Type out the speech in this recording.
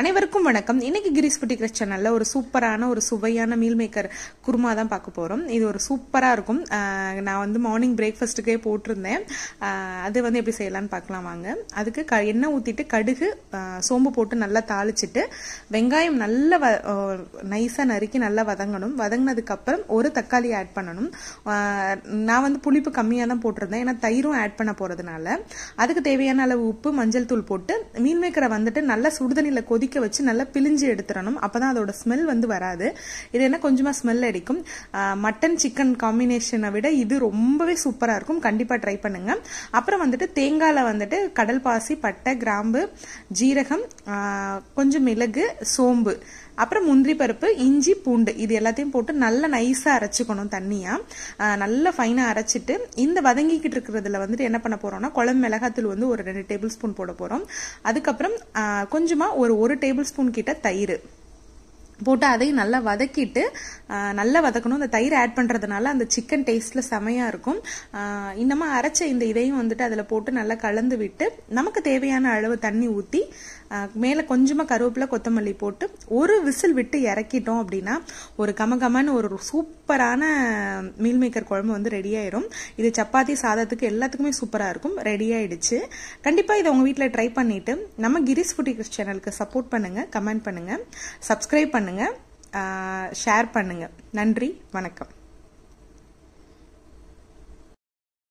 அனைவருக்கும் வணக்கம் இன்னைக்கு கிரீஸ் புட்டி கிரஸ் சேனலில் ஒரு சூப்பரான ஒரு சுவையான மீல் மேக்கர் குருமா தான் பார்க்க போகிறோம் இது ஒரு சூப்பராக இருக்கும் நான் வந்து மார்னிங் பிரேக்ஃபாஸ்ட்டுக்கே போட்டிருந்தேன் அது வந்து எப்படி செய்யலான்னு பார்க்கலாம் வாங்க அதுக்கு க எண்ணெய் ஊற்றிட்டு கடுகு சோம்பு போட்டு நல்லா தாளிச்சிட்டு வெங்காயம் நல்லா வ நைஸாக நறுக்கி நல்லா வதங்கணும் வதங்கினதுக்கப்புறம் ஒரு தக்காளி ஆட் பண்ணணும் நான் வந்து புளிப்பு கம்மியாக தான் போட்டிருந்தேன் ஏன்னா தயிரும் ஆட் பண்ண போகிறதுனால அதுக்கு தேவையான அளவு உப்பு மஞ்சள் தூள் போட்டு மீன் மேக்கரை வந்துட்டு நல்லா சுடுதண்ணியில் கொதி கொதிக்க வச்சு நல்லா பிழிஞ்சு எடுத்துடணும் அப்போ தான் அதோட ஸ்மெல் வந்து வராது இது என்ன கொஞ்சமாக ஸ்மெல் அடிக்கும் மட்டன் சிக்கன் காம்பினேஷனை விட இது ரொம்பவே சூப்பராக இருக்கும் கண்டிப்பாக ட்ரை பண்ணுங்கள் அப்புறம் வந்துட்டு தேங்காயில் வந்துட்டு கடல் பாசி பட்டை கிராம்பு ஜீரகம் கொஞ்சம் மிளகு சோம்பு அப்புறம் முந்திரி பருப்பு இஞ்சி பூண்டு இது எல்லாத்தையும் போட்டு நல்லா நைஸாக அரைச்சிக்கணும் தண்ணியாக நல்லா ஃபைனாக அரைச்சிட்டு இந்த வதங்கிக்கிட்டு இருக்கிறதுல வந்துட்டு என்ன பண்ண போகிறோம்னா குழம்பு மிளகாத்தூள் வந்து ஒரு ரெண்டு டேபிள் ஸ்பூன் போட போகிறோம் அதுக்கப்புறம் கொஞ்சமாக ஒரு ஒரு டேபிள் ஸ்பூன் கிட்ட தயிர் போட்டு அதையும் நல்லா வதக்கிட்டு நல்லா வதக்கணும் இந்த தயிர் ஆட் பண்ணுறதுனால அந்த சிக்கன் டேஸ்ட்டில் செமையாக இருக்கும் இன்னமும் அரைச்ச இந்த இதையும் வந்துட்டு அதில் போட்டு நல்லா கலந்து விட்டு நமக்கு தேவையான அளவு தண்ணி ஊற்றி மேலே கொஞ்சமாக கருவேப்பிலை கொத்தமல்லி போட்டு ஒரு விசில் விட்டு இறக்கிட்டோம் அப்படின்னா ஒரு கமகமான ஒரு சூப்பரான மீல் மேக்கர் குழம்பு வந்து ரெடி ஆயிரும் இது சப்பாத்தி சாதத்துக்கு எல்லாத்துக்குமே சூப்பராக இருக்கும் ரெடி ஆயிடுச்சு கண்டிப்பாக இதை உங்கள் வீட்டில் ட்ரை பண்ணிவிட்டு நம்ம கிரிஸ் ஃபுட்டி சேனலுக்கு சப்போர்ட் பண்ணுங்கள் கமெண்ட் பண்ணுங்கள் சப்ஸ்கிரைப் பண்ணுங்கள் பண்ணுங்கள் ஷேர் பண்ணுங்கள் நன்றி வணக்கம்